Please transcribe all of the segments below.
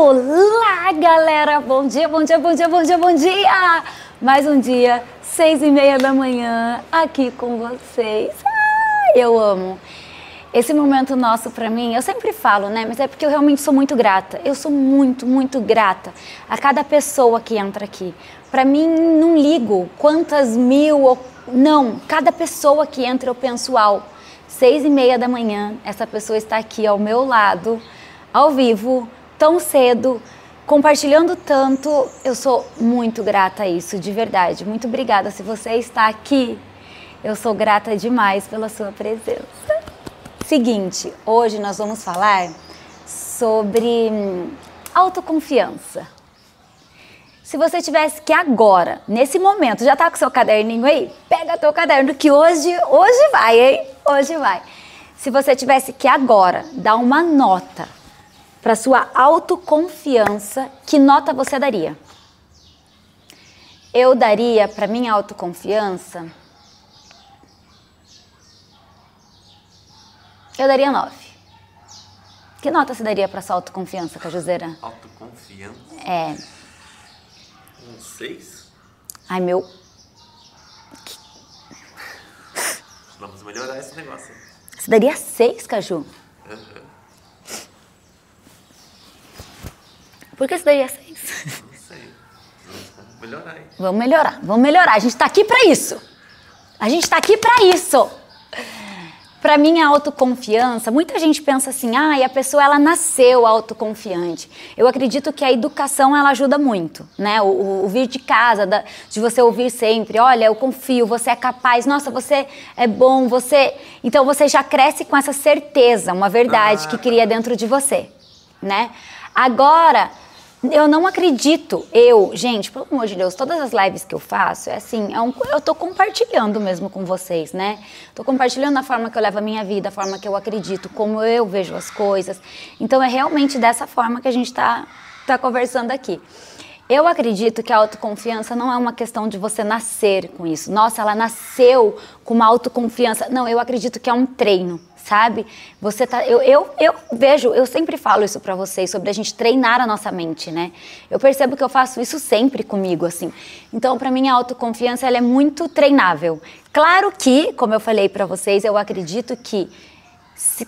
Olá, galera! Bom dia, bom dia, bom dia, bom dia, bom dia! Mais um dia, seis e meia da manhã, aqui com vocês. Ah, eu amo! Esse momento nosso para mim, eu sempre falo, né? Mas é porque eu realmente sou muito grata. Eu sou muito, muito grata a cada pessoa que entra aqui. Para mim, não ligo quantas mil ou não. Cada pessoa que entra, eu penso, uau, seis e meia da manhã, essa pessoa está aqui ao meu lado, ao vivo, tão cedo, compartilhando tanto. Eu sou muito grata a isso, de verdade. Muito obrigada. Se você está aqui, eu sou grata demais pela sua presença. Seguinte, hoje nós vamos falar sobre hum, autoconfiança. Se você tivesse que agora, nesse momento, já tá com seu caderninho aí? Pega teu caderno que hoje, hoje vai, hein? Hoje vai. Se você tivesse que agora dar uma nota para sua autoconfiança, que nota você daria? Eu daria para minha autoconfiança. Eu daria 9. Que nota você daria para sua autoconfiança, Cajuzeira? Autoconfiança? É. Um 6? Ai, meu. Vamos melhorar esse negócio. Você daria 6, Caju? Uhum. Por que isso daí é seis? Não sei. Vamos melhorar, hein? Vamos melhorar, vamos melhorar. A gente tá aqui pra isso. A gente tá aqui pra isso. Para mim, a é autoconfiança, muita gente pensa assim, ah, e a pessoa ela nasceu autoconfiante. Eu acredito que a educação ela ajuda muito, né? O, o, o vir de casa, da, de você ouvir sempre, olha, eu confio, você é capaz, nossa, você é bom, você. Então você já cresce com essa certeza, uma verdade ah. que cria dentro de você, né? Agora, eu não acredito. Eu, gente, pelo amor de Deus, todas as lives que eu faço, é assim, é um, eu tô compartilhando mesmo com vocês, né? Tô compartilhando a forma que eu levo a minha vida, a forma que eu acredito, como eu vejo as coisas. Então é realmente dessa forma que a gente tá, tá conversando aqui. Eu acredito que a autoconfiança não é uma questão de você nascer com isso. Nossa, ela nasceu com uma autoconfiança. Não, eu acredito que é um treino, sabe? Você tá, eu, eu, eu vejo, eu sempre falo isso para vocês sobre a gente treinar a nossa mente, né? Eu percebo que eu faço isso sempre comigo, assim. Então, para mim, a autoconfiança ela é muito treinável. Claro que, como eu falei para vocês, eu acredito que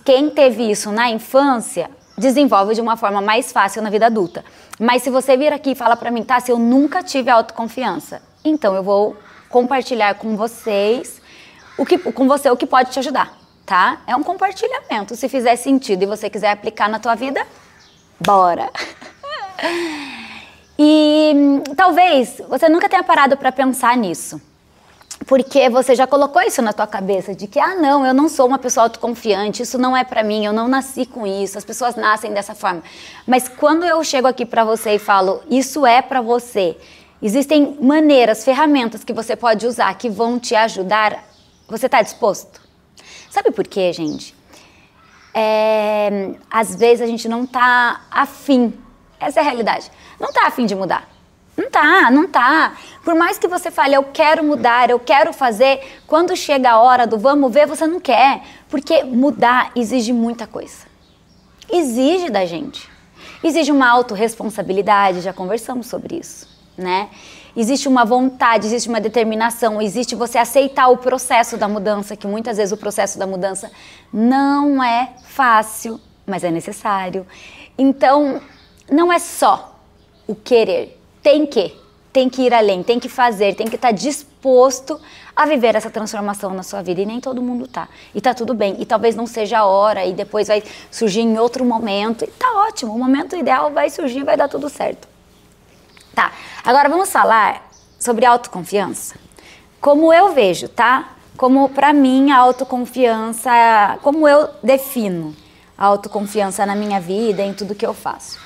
quem teve isso na infância desenvolve de uma forma mais fácil na vida adulta. Mas se você vir aqui e fala para mim, tá, se eu nunca tive autoconfiança, então eu vou compartilhar com vocês o que com você o que pode te ajudar, tá? É um compartilhamento. Se fizer sentido e você quiser aplicar na tua vida, bora. e hum, talvez você nunca tenha parado para pensar nisso porque você já colocou isso na tua cabeça de que ah não, eu não sou uma pessoa autoconfiante, isso não é para mim, eu não nasci com isso, as pessoas nascem dessa forma. Mas quando eu chego aqui para você e falo, isso é para você, existem maneiras, ferramentas que você pode usar que vão te ajudar. Você está disposto? Sabe por quê, gente? É, às vezes a gente não tá afim. Essa é a realidade. Não tá afim de mudar. Não tá, não tá. Por mais que você fale, eu quero mudar, eu quero fazer, quando chega a hora do vamos ver, você não quer. Porque mudar exige muita coisa. Exige da gente. Exige uma autorresponsabilidade, já conversamos sobre isso, né? Existe uma vontade, existe uma determinação, existe você aceitar o processo da mudança, que muitas vezes o processo da mudança não é fácil, mas é necessário. Então, não é só o querer, tem que, tem que ir além, tem que fazer, tem que estar tá disposto a viver essa transformação na sua vida. E nem todo mundo tá. E tá tudo bem. E talvez não seja a hora, e depois vai surgir em outro momento. E tá ótimo, o momento ideal vai surgir, vai dar tudo certo. Tá, agora vamos falar sobre autoconfiança. Como eu vejo, tá? Como para mim a autoconfiança, como eu defino a autoconfiança na minha vida, em tudo que eu faço.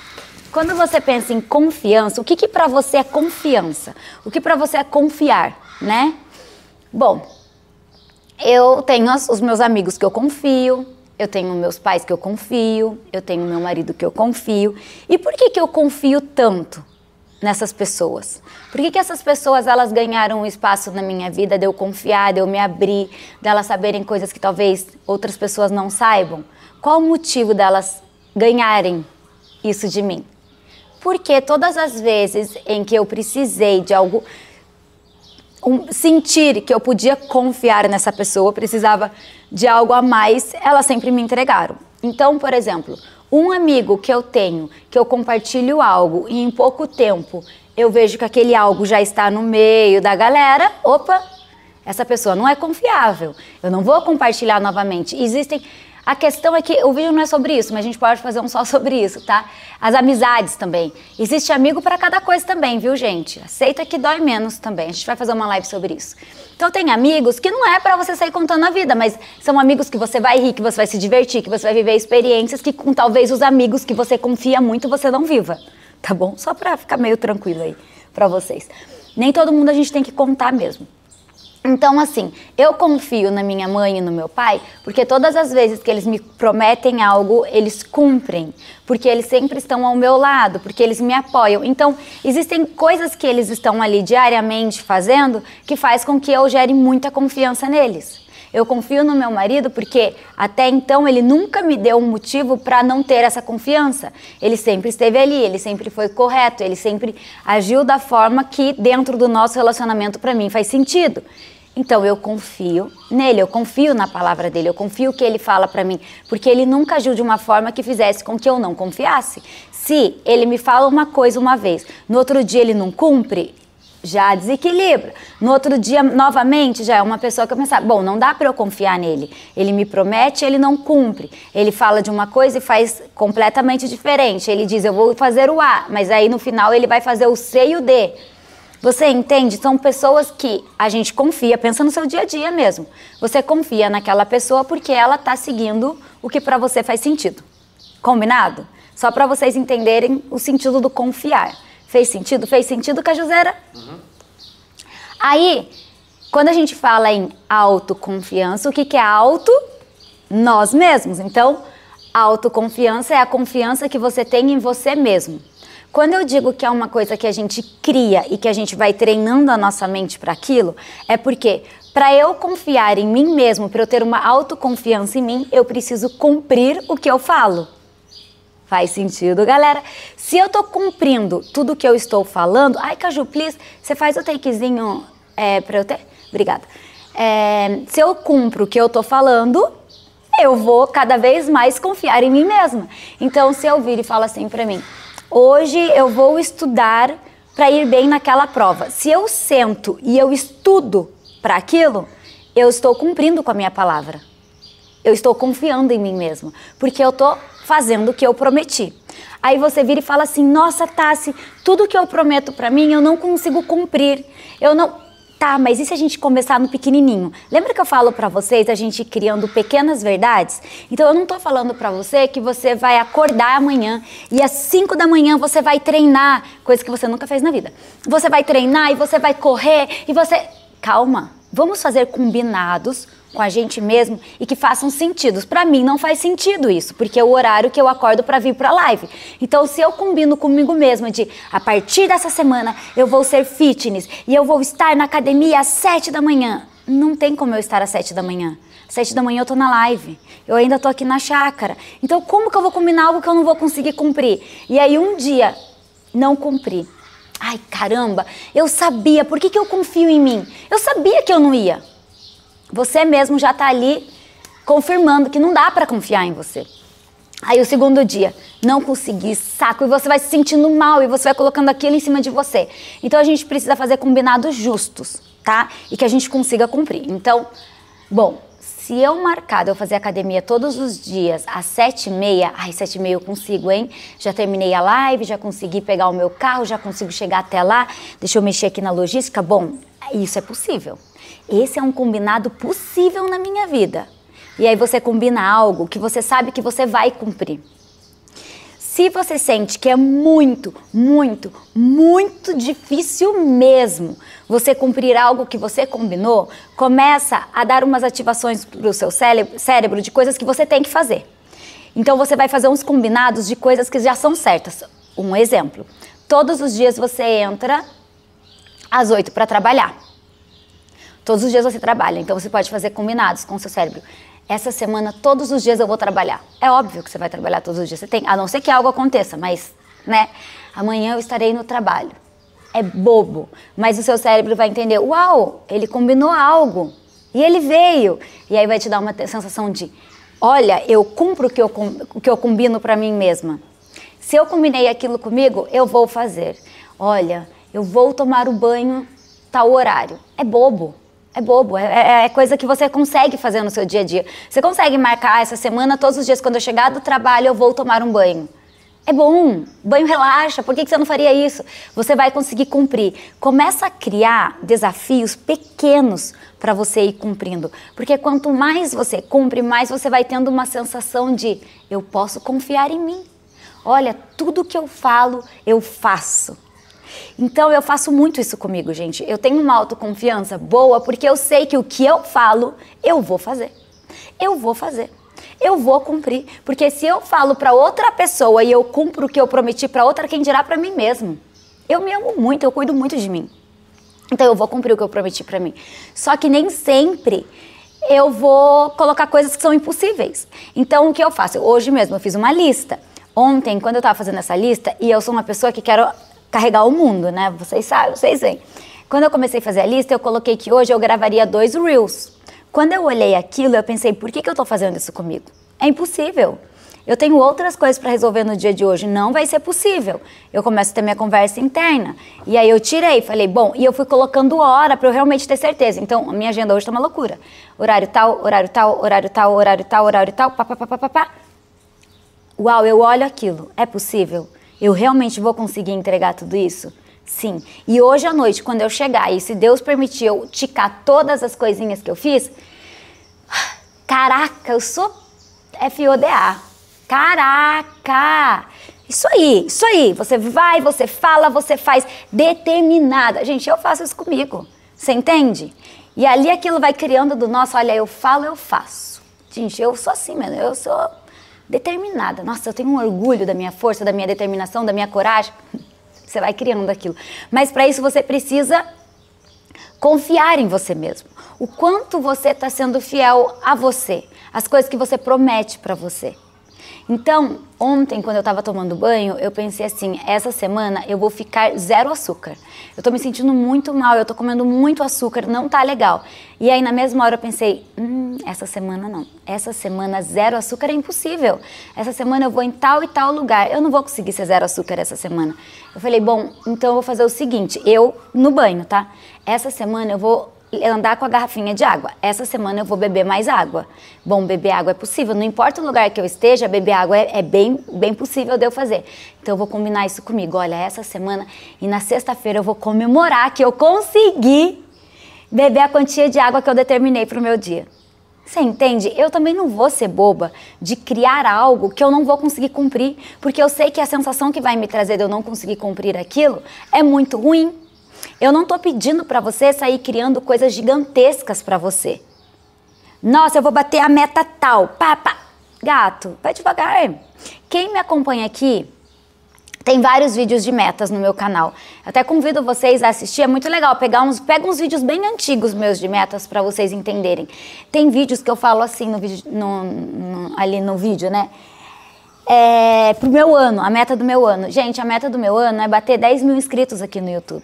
Quando você pensa em confiança, o que, que para você é confiança? O que para você é confiar, né? Bom, eu tenho os meus amigos que eu confio, eu tenho meus pais que eu confio, eu tenho meu marido que eu confio. E por que, que eu confio tanto nessas pessoas? Por que, que essas pessoas elas ganharam um espaço na minha vida de eu confiar, de eu me abrir, delas de saberem coisas que talvez outras pessoas não saibam? Qual o motivo delas ganharem isso de mim? porque todas as vezes em que eu precisei de algo um, sentir que eu podia confiar nessa pessoa, precisava de algo a mais, elas sempre me entregaram. Então, por exemplo, um amigo que eu tenho, que eu compartilho algo e em pouco tempo eu vejo que aquele algo já está no meio da galera, opa, essa pessoa não é confiável. Eu não vou compartilhar novamente. Existem a questão é que o vídeo não é sobre isso, mas a gente pode fazer um só sobre isso, tá? As amizades também. Existe amigo para cada coisa também, viu, gente? Aceita que dói menos também. A gente vai fazer uma live sobre isso. Então tem amigos que não é para você sair contando a vida, mas são amigos que você vai rir, que você vai se divertir, que você vai viver experiências que com talvez os amigos que você confia muito você não viva, tá bom? Só para ficar meio tranquilo aí para vocês. Nem todo mundo a gente tem que contar mesmo. Então, assim, eu confio na minha mãe e no meu pai, porque todas as vezes que eles me prometem algo, eles cumprem, porque eles sempre estão ao meu lado, porque eles me apoiam. Então, existem coisas que eles estão ali diariamente fazendo que faz com que eu gere muita confiança neles. Eu confio no meu marido porque até então ele nunca me deu um motivo para não ter essa confiança. Ele sempre esteve ali, ele sempre foi correto, ele sempre agiu da forma que dentro do nosso relacionamento para mim faz sentido. Então eu confio nele, eu confio na palavra dele, eu confio que ele fala para mim, porque ele nunca agiu de uma forma que fizesse com que eu não confiasse. Se ele me fala uma coisa uma vez, no outro dia ele não cumpre, já desequilibra. No outro dia, novamente, já é uma pessoa que eu pensava, bom, não dá para eu confiar nele. Ele me promete, ele não cumpre. Ele fala de uma coisa e faz completamente diferente. Ele diz, eu vou fazer o A, mas aí no final ele vai fazer o C e o D. Você entende? São pessoas que a gente confia, pensa no seu dia a dia mesmo. Você confia naquela pessoa porque ela está seguindo o que para você faz sentido. Combinado? Só para vocês entenderem o sentido do confiar. Fez sentido? Fez sentido, Cajuzeira? Uhum. Aí, quando a gente fala em autoconfiança, o que, que é auto? Nós mesmos. Então, autoconfiança é a confiança que você tem em você mesmo. Quando eu digo que é uma coisa que a gente cria e que a gente vai treinando a nossa mente para aquilo, é porque para eu confiar em mim mesmo, para eu ter uma autoconfiança em mim, eu preciso cumprir o que eu falo. Faz sentido, galera? Se eu tô cumprindo tudo que eu estou falando, ai, Caju, please, você faz o takezinho é, para eu ter? Obrigada. É, se eu cumpro o que eu tô falando, eu vou cada vez mais confiar em mim mesma. Então, se eu vir e falar assim para mim, hoje eu vou estudar para ir bem naquela prova. Se eu sento e eu estudo para aquilo, eu estou cumprindo com a minha palavra. Eu estou confiando em mim mesma, porque eu estou fazendo o que eu prometi. Aí você vira e fala assim: "Nossa, Tassi, tudo que eu prometo para mim eu não consigo cumprir. Eu não tá, mas e se a gente começar no pequenininho? Lembra que eu falo para vocês a gente criando pequenas verdades? Então eu não tô falando para você que você vai acordar amanhã e às 5 da manhã você vai treinar, coisa que você nunca fez na vida. Você vai treinar e você vai correr e você calma. Vamos fazer combinados com a gente mesmo e que façam sentido. Para mim não faz sentido isso, porque é o horário que eu acordo para vir para a live. Então se eu combino comigo mesma de a partir dessa semana eu vou ser fitness e eu vou estar na academia às sete da manhã, não tem como eu estar às sete da manhã. Às sete da manhã eu tô na live. Eu ainda tô aqui na chácara. Então como que eu vou combinar algo que eu não vou conseguir cumprir? E aí um dia não cumpri. Ai, caramba, eu sabia, por que, que eu confio em mim? Eu sabia que eu não ia você mesmo já está ali confirmando que não dá para confiar em você. Aí o segundo dia, não consegui, saco, e você vai se sentindo mal e você vai colocando aquilo em cima de você. Então a gente precisa fazer combinados justos, tá? E que a gente consiga cumprir. Então, bom, se eu marcar, eu fazer academia todos os dias às sete e meia, ai, sete e meia eu consigo, hein? Já terminei a live, já consegui pegar o meu carro, já consigo chegar até lá, deixa eu mexer aqui na logística. Bom, isso é possível esse é um combinado possível na minha vida. E aí você combina algo que você sabe que você vai cumprir. Se você sente que é muito, muito, muito difícil mesmo você cumprir algo que você combinou, começa a dar umas ativações para o seu cérebro de coisas que você tem que fazer. Então você vai fazer uns combinados de coisas que já são certas. Um exemplo: todos os dias você entra às 8 para trabalhar. Todos os dias você trabalha, então você pode fazer combinados com o seu cérebro. Essa semana, todos os dias eu vou trabalhar. É óbvio que você vai trabalhar todos os dias, você tem, a não ser que algo aconteça, mas, né? Amanhã eu estarei no trabalho. É bobo, mas o seu cérebro vai entender: uau, ele combinou algo e ele veio. E aí vai te dar uma sensação de: olha, eu cumpro o que eu, o que eu combino para mim mesma. Se eu combinei aquilo comigo, eu vou fazer. Olha, eu vou tomar o banho tal horário. É bobo, é bobo, é, é, é, coisa que você consegue fazer no seu dia a dia. Você consegue marcar essa semana, todos os dias, quando eu chegar do trabalho, eu vou tomar um banho. É bom, banho relaxa, por que, que você não faria isso? Você vai conseguir cumprir. Começa a criar desafios pequenos para você ir cumprindo. Porque quanto mais você cumpre, mais você vai tendo uma sensação de eu posso confiar em mim. Olha, tudo que eu falo, eu faço. Então eu faço muito isso comigo, gente. Eu tenho uma autoconfiança boa porque eu sei que o que eu falo, eu vou fazer. Eu vou fazer eu vou cumprir, porque se eu falo para outra pessoa e eu cumpro o que eu prometi para outra, quem dirá para mim mesmo? Eu me amo muito, eu cuido muito de mim. Então eu vou cumprir o que eu prometi para mim. Só que nem sempre eu vou colocar coisas que são impossíveis. Então o que eu faço? Hoje mesmo eu fiz uma lista. Ontem, quando eu estava fazendo essa lista, e eu sou uma pessoa que quero carregar o mundo, né? Vocês sabem, vocês veem. Quando eu comecei a fazer a lista, eu coloquei que hoje eu gravaria dois reels. Quando eu olhei aquilo, eu pensei, por que, que eu estou fazendo isso comigo? É impossível. Eu tenho outras coisas para resolver no dia de hoje, não vai ser possível. Eu começo a ter minha conversa interna. E aí eu tirei, falei, bom, e eu fui colocando hora para eu realmente ter certeza. Então, a minha agenda hoje está uma loucura. Horário tal, horário tal, horário tal, horário tal, horário tal, papapá. Uau, eu olho aquilo. É possível? eu realmente vou conseguir entregar tudo isso? Sim. E hoje à noite, quando eu chegar e se Deus permitir eu ticar todas as coisinhas que eu fiz, caraca, eu sou FODA. Caraca! Isso aí, isso aí. Você vai, você fala, você faz determinada. Gente, eu faço isso comigo. Você entende? E ali aquilo vai criando do nosso, olha, eu falo, eu faço. Gente, eu sou assim mesmo. Eu sou determinada. Nossa, eu tenho um orgulho da minha força, da minha determinação, da minha coragem. Você vai criando aquilo. Mas para isso você precisa confiar em você mesmo. O quanto você está sendo fiel a você, as coisas que você promete para você. Então, ontem, quando eu estava tomando banho, eu pensei assim: essa semana eu vou ficar zero açúcar. Eu tô me sentindo muito mal, eu tô comendo muito açúcar, não tá legal. E aí, na mesma hora, eu pensei: hum, essa semana não. Essa semana zero açúcar é impossível. Essa semana eu vou em tal e tal lugar. Eu não vou conseguir ser zero açúcar essa semana. Eu falei: bom, então eu vou fazer o seguinte: eu no banho, tá? Essa semana eu vou andar com a garrafinha de água. Essa semana eu vou beber mais água. Bom, beber água é possível. Não importa o lugar que eu esteja, beber água é, é bem, bem possível de eu fazer. Então eu vou combinar isso comigo. Olha, essa semana e na sexta-feira eu vou comemorar que eu consegui beber a quantia de água que eu determinei para o meu dia. Você entende? Eu também não vou ser boba de criar algo que eu não vou conseguir cumprir, porque eu sei que a sensação que vai me trazer de eu não conseguir cumprir aquilo é muito ruim. Eu não tô pedindo para você sair criando coisas gigantescas para você. Nossa, eu vou bater a meta tal. Pá, pá. Gato, vai devagar. Quem me acompanha aqui tem vários vídeos de metas no meu canal. Eu até convido vocês a assistir, é muito legal pegar uns, pega uns vídeos bem antigos meus de metas para vocês entenderem. Tem vídeos que eu falo assim no, vídeo, no, no, ali no vídeo, né? É, pro meu ano, a meta do meu ano. Gente, a meta do meu ano é bater 10 mil inscritos aqui no YouTube.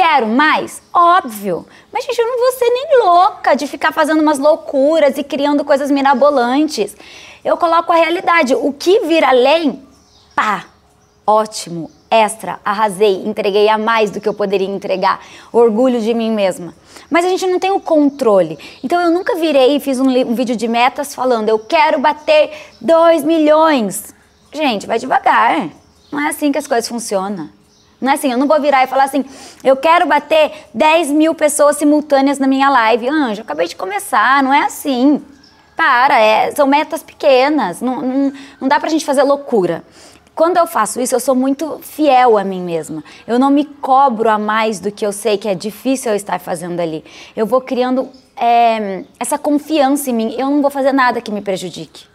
Quero mais? Óbvio. Mas, gente, eu não vou ser nem louca de ficar fazendo umas loucuras e criando coisas mirabolantes. Eu coloco a realidade. O que vira além, pá, ótimo, extra, arrasei, entreguei a mais do que eu poderia entregar. Orgulho de mim mesma. Mas a gente não tem o controle. Então, eu nunca virei e fiz um, um vídeo de metas falando, eu quero bater 2 milhões. Gente, vai devagar. Não é assim que as coisas funcionam. Não é assim, eu não vou virar e falar assim, eu quero bater 10 mil pessoas simultâneas na minha live. Anjo, acabei de começar, não é assim. Para, é, são metas pequenas, não, não, não dá pra gente fazer loucura. Quando eu faço isso, eu sou muito fiel a mim mesma. Eu não me cobro a mais do que eu sei que é difícil eu estar fazendo ali. Eu vou criando é, essa confiança em mim. Eu não vou fazer nada que me prejudique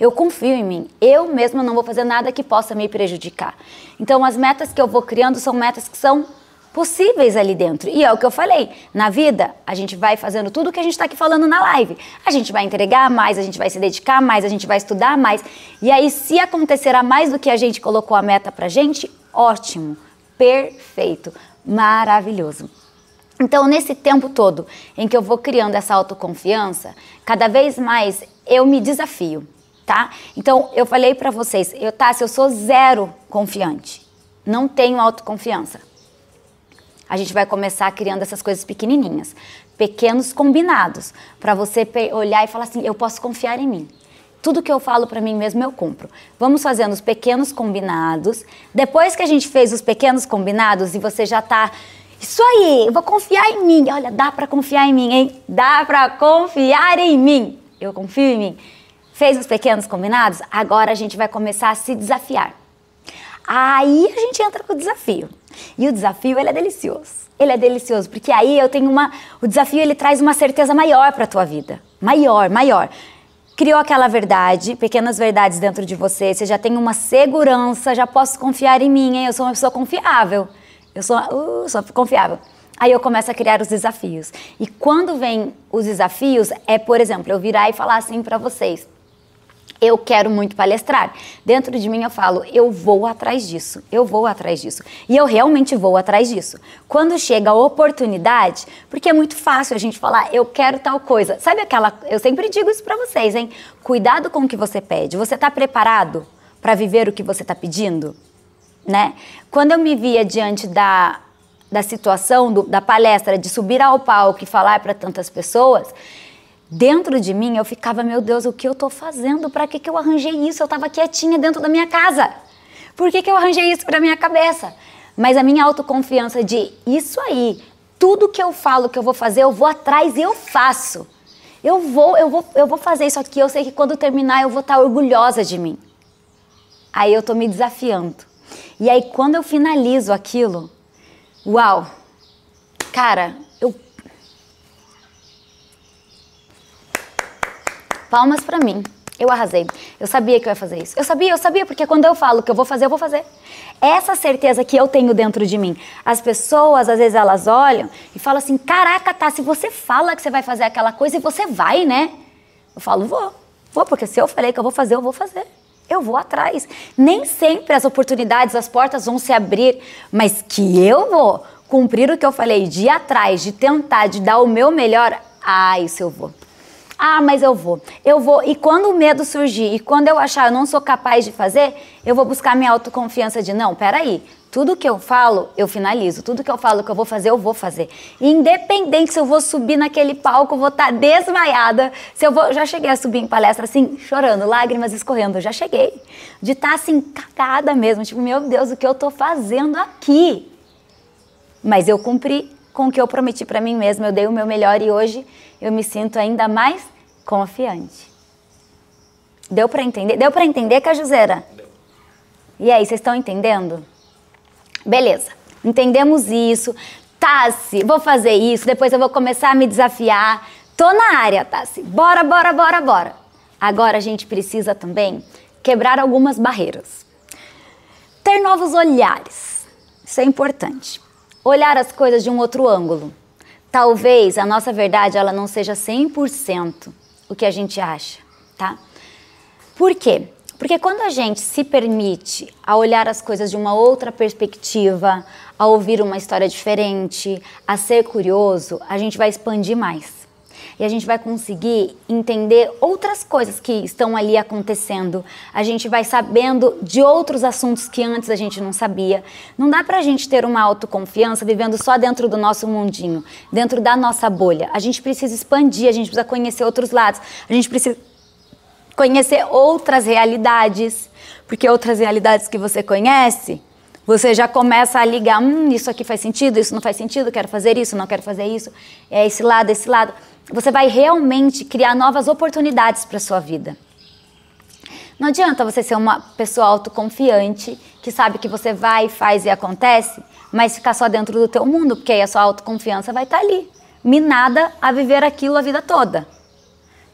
eu confio em mim. Eu mesma não vou fazer nada que possa me prejudicar. Então, as metas que eu vou criando são metas que são possíveis ali dentro. E é o que eu falei, na vida a gente vai fazendo tudo o que a gente está aqui falando na live. A gente vai entregar mais, a gente vai se dedicar mais, a gente vai estudar mais. E aí, se acontecerá mais do que a gente colocou a meta pra gente, ótimo, perfeito, maravilhoso. Então, nesse tempo todo em que eu vou criando essa autoconfiança, cada vez mais eu me desafio tá? Então, eu falei para vocês, eu, tá, se eu sou zero confiante, não tenho autoconfiança. A gente vai começar criando essas coisas pequenininhas, pequenos combinados, para você olhar e falar assim, eu posso confiar em mim. Tudo que eu falo para mim mesmo eu cumpro. Vamos fazendo os pequenos combinados. Depois que a gente fez os pequenos combinados e você já tá isso aí, eu vou confiar em mim. Olha, dá para confiar em mim, hein? Dá para confiar em mim. Eu confio em mim. Fez os pequenos combinados? Agora a gente vai começar a se desafiar. Aí a gente entra com o desafio. E o desafio, ele é delicioso. Ele é delicioso, porque aí eu tenho uma... O desafio, ele traz uma certeza maior para a tua vida. Maior, maior. Criou aquela verdade, pequenas verdades dentro de você, você já tem uma segurança, já posso confiar em mim, hein? Eu sou uma pessoa confiável. Eu sou, uh, sou confiável. Aí eu começo a criar os desafios. E quando vem os desafios, é, por exemplo, eu virar e falar assim para vocês eu quero muito palestrar. Dentro de mim eu falo, eu vou atrás disso, eu vou atrás disso. E eu realmente vou atrás disso. Quando chega a oportunidade, porque é muito fácil a gente falar, eu quero tal coisa. Sabe aquela. Eu sempre digo isso para vocês, hein? Cuidado com o que você pede. Você está preparado para viver o que você está pedindo? Né? Quando eu me via diante da, da situação, do, da palestra, de subir ao palco e falar para tantas pessoas dentro de mim eu ficava, meu Deus, o que eu estou fazendo? Para que, que eu arranjei isso? Eu estava quietinha dentro da minha casa. Por que, que eu arranjei isso para minha cabeça? Mas a minha autoconfiança de isso aí, tudo que eu falo que eu vou fazer, eu vou atrás e eu faço. Eu vou, eu vou, eu vou fazer isso aqui. Eu sei que quando terminar eu vou estar tá orgulhosa de mim. Aí eu tô me desafiando. E aí quando eu finalizo aquilo, uau. Cara, Palmas para mim. Eu arrasei. Eu sabia que eu ia fazer isso. Eu sabia, eu sabia, porque quando eu falo que eu vou fazer, eu vou fazer. Essa certeza que eu tenho dentro de mim. As pessoas, às vezes, elas olham e falam assim: caraca, tá, se você fala que você vai fazer aquela coisa e você vai, né? Eu falo: vou. Vou, porque se eu falei que eu vou fazer, eu vou fazer. Eu vou atrás. Nem sempre as oportunidades, as portas vão se abrir, mas que eu vou cumprir o que eu falei de ir atrás, de tentar, de dar o meu melhor, ah, isso eu vou. Ah, mas eu vou, eu vou. E quando o medo surgir e quando eu achar eu não sou capaz de fazer, eu vou buscar minha autoconfiança de não, peraí, tudo que eu falo, eu finalizo. Tudo que eu falo que eu vou fazer, eu vou fazer. Independente se eu vou subir naquele palco, eu vou estar tá desmaiada. Se eu vou, já cheguei a subir em palestra assim, chorando, lágrimas escorrendo. Eu já cheguei. De estar tá, assim, cagada mesmo. Tipo, meu Deus, o que eu tô fazendo aqui? Mas eu cumpri com o que eu prometi para mim mesma. Eu dei o meu melhor e hoje eu me sinto ainda mais confiante. Deu para entender? Deu para entender, Cajuzeira? Deu. E aí, vocês estão entendendo? Beleza. Entendemos isso. Tassi, vou fazer isso, depois eu vou começar a me desafiar. Tô na área, Tassi. Bora, bora, bora, bora. Agora a gente precisa também quebrar algumas barreiras. Ter novos olhares. Isso é importante olhar as coisas de um outro ângulo. Talvez a nossa verdade ela não seja 100% o que a gente acha, tá? Por quê? Porque quando a gente se permite a olhar as coisas de uma outra perspectiva, a ouvir uma história diferente, a ser curioso, a gente vai expandir mais e a gente vai conseguir entender outras coisas que estão ali acontecendo. A gente vai sabendo de outros assuntos que antes a gente não sabia. Não dá para a gente ter uma autoconfiança vivendo só dentro do nosso mundinho, dentro da nossa bolha. A gente precisa expandir, a gente precisa conhecer outros lados, a gente precisa conhecer outras realidades, porque outras realidades que você conhece você já começa a ligar, hum, isso aqui faz sentido, isso não faz sentido, quero fazer isso, não quero fazer isso, é esse lado, esse lado você vai realmente criar novas oportunidades para sua vida. Não adianta você ser uma pessoa autoconfiante, que sabe que você vai, faz e acontece, mas ficar só dentro do teu mundo, porque aí a sua autoconfiança vai estar tá ali, minada a viver aquilo a vida toda.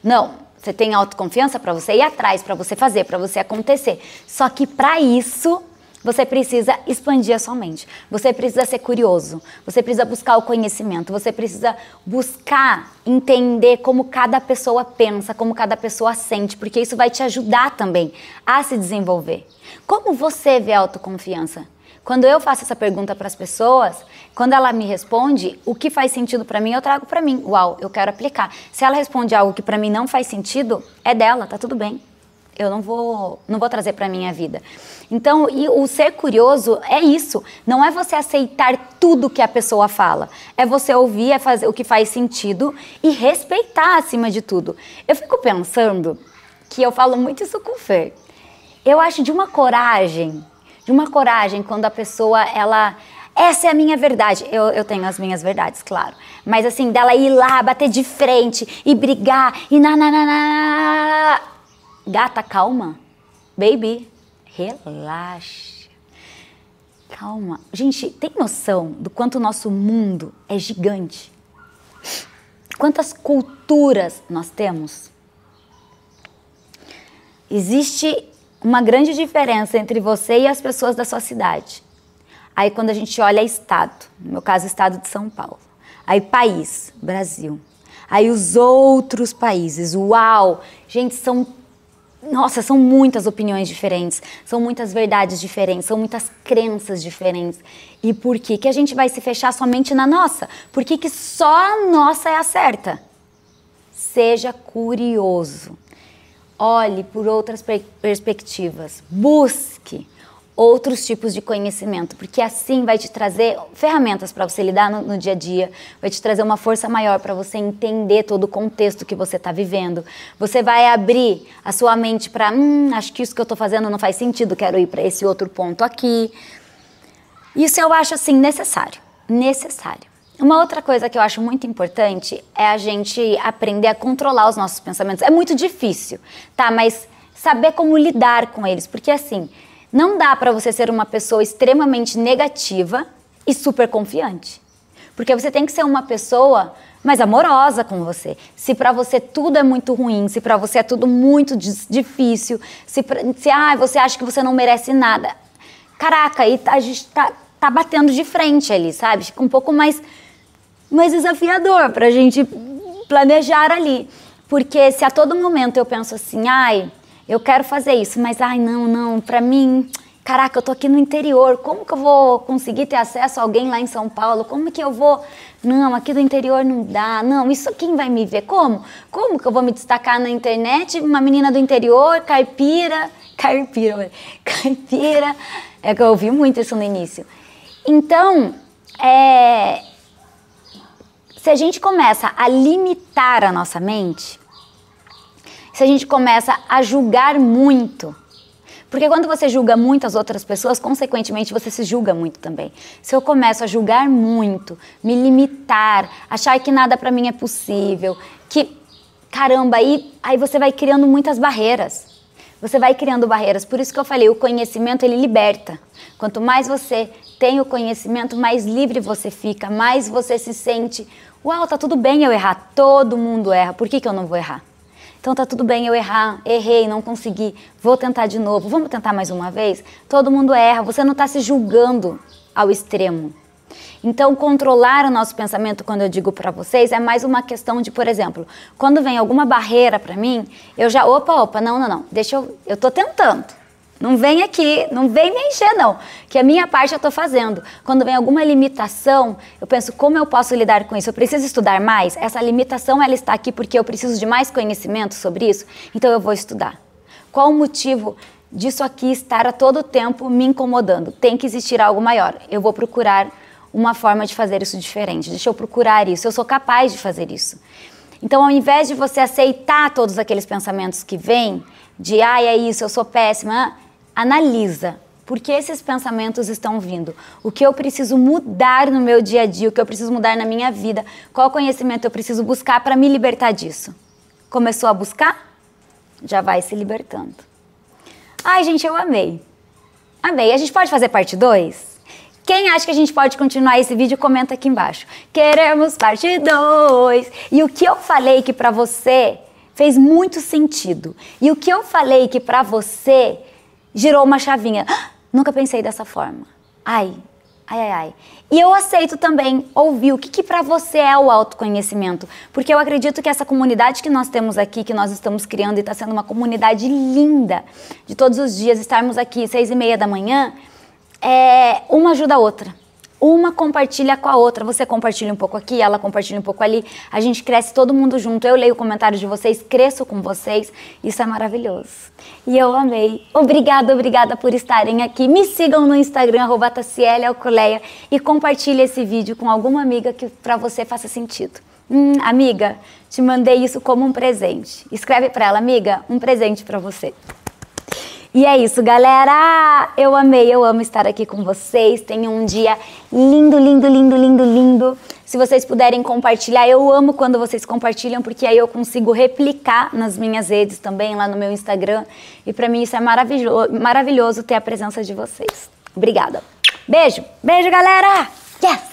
Não, você tem autoconfiança para você ir atrás, para você fazer, para você acontecer. Só que para isso, você precisa expandir a sua mente. Você precisa ser curioso. Você precisa buscar o conhecimento. Você precisa buscar entender como cada pessoa pensa, como cada pessoa sente, porque isso vai te ajudar também a se desenvolver. Como você vê a autoconfiança? Quando eu faço essa pergunta para as pessoas, quando ela me responde, o que faz sentido para mim, eu trago para mim. Uau, eu quero aplicar. Se ela responde algo que para mim não faz sentido, é dela, tá tudo bem eu não vou, não vou trazer para minha vida. Então, e o ser curioso é isso. Não é você aceitar tudo que a pessoa fala. É você ouvir, é fazer o que faz sentido e respeitar acima de tudo. Eu fico pensando que eu falo muito isso com o Fer. Eu acho de uma coragem, de uma coragem quando a pessoa ela essa é a minha verdade. Eu, eu, tenho as minhas verdades, claro. Mas assim, dela ir lá, bater de frente e brigar e na, na, na, na Gata, calma. Baby, relaxa. Calma. Gente, tem noção do quanto o nosso mundo é gigante? Quantas culturas nós temos? Existe uma grande diferença entre você e as pessoas da sua cidade. Aí quando a gente olha estado, no meu caso estado de São Paulo. Aí país, Brasil. Aí os outros países, uau! Gente, são nossa, são muitas opiniões diferentes, são muitas verdades diferentes, são muitas crenças diferentes. E por que que a gente vai se fechar somente na nossa? Por que, que só a nossa é a certa? Seja curioso. Olhe por outras per perspectivas. Busque outros tipos de conhecimento, porque assim vai te trazer ferramentas para você lidar no, no, dia a dia, vai te trazer uma força maior para você entender todo o contexto que você está vivendo. Você vai abrir a sua mente para, hum, acho que isso que eu estou fazendo não faz sentido, quero ir para esse outro ponto aqui. Isso eu acho assim necessário, necessário. Uma outra coisa que eu acho muito importante é a gente aprender a controlar os nossos pensamentos. É muito difícil, tá? Mas saber como lidar com eles, porque assim, não dá para você ser uma pessoa extremamente negativa e super confiante. Porque você tem que ser uma pessoa mais amorosa com você. Se para você tudo é muito ruim, se para você é tudo muito difícil, se, pra, se ah, você acha que você não merece nada. Caraca, aí tá, a gente tá, tá batendo de frente ali, sabe? Fica um pouco mais, mais desafiador pra gente planejar ali. Porque se a todo momento eu penso assim, ai, eu quero fazer isso, mas ai não, não, para mim, caraca, eu tô aqui no interior, como que eu vou conseguir ter acesso a alguém lá em São Paulo? Como que eu vou? Não, aqui do interior não dá. Não, isso quem vai me ver? Como? Como que eu vou me destacar na internet? Uma menina do interior, caipira, caipira, caipira. É que eu ouvi muito isso no início. Então, é, se a gente começa a limitar a nossa mente, se a gente começa a julgar muito. Porque quando você julga muito as outras pessoas, consequentemente você se julga muito também. Se eu começo a julgar muito, me limitar, achar que nada para mim é possível, que caramba, aí, aí você vai criando muitas barreiras. Você vai criando barreiras. Por isso que eu falei, o conhecimento ele liberta. Quanto mais você tem o conhecimento, mais livre você fica, mais você se sente, uau, tá tudo bem eu errar. Todo mundo erra. Por que, que eu não vou errar? Então tá tudo bem eu errar, errei, não consegui, vou tentar de novo, vamos tentar mais uma vez? Todo mundo erra, você não está se julgando ao extremo. Então, controlar o nosso pensamento, quando eu digo para vocês, é mais uma questão de, por exemplo, quando vem alguma barreira para mim, eu já, opa, opa, não, não, não, deixa eu, eu tô tentando. Não vem aqui, não vem me encher, não. Que a minha parte eu estou fazendo. Quando vem alguma limitação, eu penso como eu posso lidar com isso. Eu preciso estudar mais. Essa limitação ela está aqui porque eu preciso de mais conhecimento sobre isso. Então eu vou estudar. Qual o motivo disso aqui estar a todo tempo me incomodando? Tem que existir algo maior. Eu vou procurar uma forma de fazer isso diferente. Deixa eu procurar isso. Eu sou capaz de fazer isso. Então, ao invés de você aceitar todos aqueles pensamentos que vêm, de ai, ah, é isso, eu sou péssima, analisa por que esses pensamentos estão vindo? O que eu preciso mudar no meu dia a dia? O que eu preciso mudar na minha vida? Qual conhecimento eu preciso buscar para me libertar disso? Começou a buscar? Já vai se libertando. Ai, gente, eu amei. Amei. A gente pode fazer parte 2? Quem acha que a gente pode continuar esse vídeo, comenta aqui embaixo. Queremos parte 2. E o que eu falei que para você fez muito sentido. E o que eu falei que para você girou uma chavinha. Ah, nunca pensei dessa forma. Ai, ai, ai, ai. E eu aceito também ouvir o que, que para você é o autoconhecimento, porque eu acredito que essa comunidade que nós temos aqui, que nós estamos criando e está sendo uma comunidade linda, de todos os dias estarmos aqui seis e meia da manhã, é, uma ajuda a outra uma compartilha com a outra. Você compartilha um pouco aqui, ela compartilha um pouco ali. A gente cresce todo mundo junto. Eu leio comentários de vocês, cresço com vocês. Isso é maravilhoso. E eu amei. Obrigada, obrigada por estarem aqui. Me sigam no Instagram, arroba e compartilhe esse vídeo com alguma amiga que para você faça sentido. Hum, amiga, te mandei isso como um presente. Escreve para ela, amiga, um presente para você. E é isso, galera! Eu amei, eu amo estar aqui com vocês. Tenham um dia lindo, lindo, lindo, lindo, lindo. Se vocês puderem compartilhar, eu amo quando vocês compartilham, porque aí eu consigo replicar nas minhas redes também, lá no meu Instagram. E para mim isso é maravilhoso, maravilhoso ter a presença de vocês. Obrigada. Beijo, beijo, galera! Yes!